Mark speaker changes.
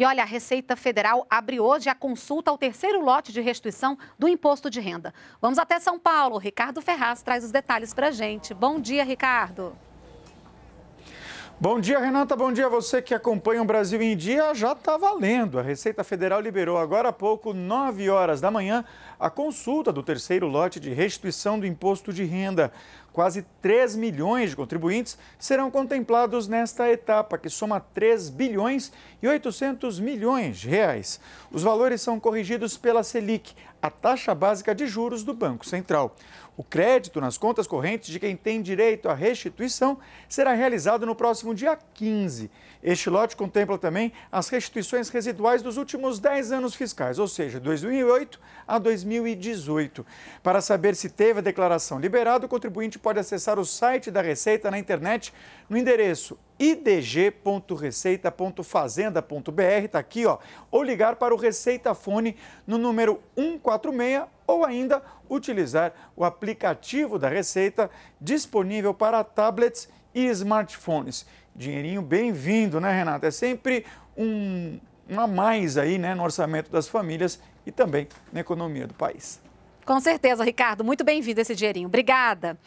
Speaker 1: E olha, a Receita Federal abre hoje a consulta ao terceiro lote de restituição do imposto de renda. Vamos até São Paulo. Ricardo Ferraz traz os detalhes para gente. Bom dia, Ricardo.
Speaker 2: Bom dia, Renata. Bom dia a você que acompanha o Brasil em Dia. Já está valendo. A Receita Federal liberou agora há pouco, 9 horas da manhã, a consulta do terceiro lote de restituição do imposto de renda. Quase 3 milhões de contribuintes serão contemplados nesta etapa, que soma 3 bilhões e 800 milhões de reais. Os valores são corrigidos pela Selic, a taxa básica de juros do Banco Central. O crédito nas contas correntes de quem tem direito à restituição será realizado no próximo próximo dia 15. Este lote contempla também as restituições residuais dos últimos 10 anos fiscais, ou seja, 2008 a 2018. Para saber se teve a declaração liberada, o contribuinte pode acessar o site da Receita na internet no endereço idg.receita.fazenda.br, está aqui, ó, ou ligar para o Receita Fone no número 146 ou ainda utilizar o aplicativo da Receita disponível para tablets e smartphones. Dinheirinho bem-vindo, né, Renata? É sempre um, a mais aí, né, no orçamento das famílias e também na economia do país.
Speaker 1: Com certeza, Ricardo. Muito bem-vindo esse dinheirinho. Obrigada.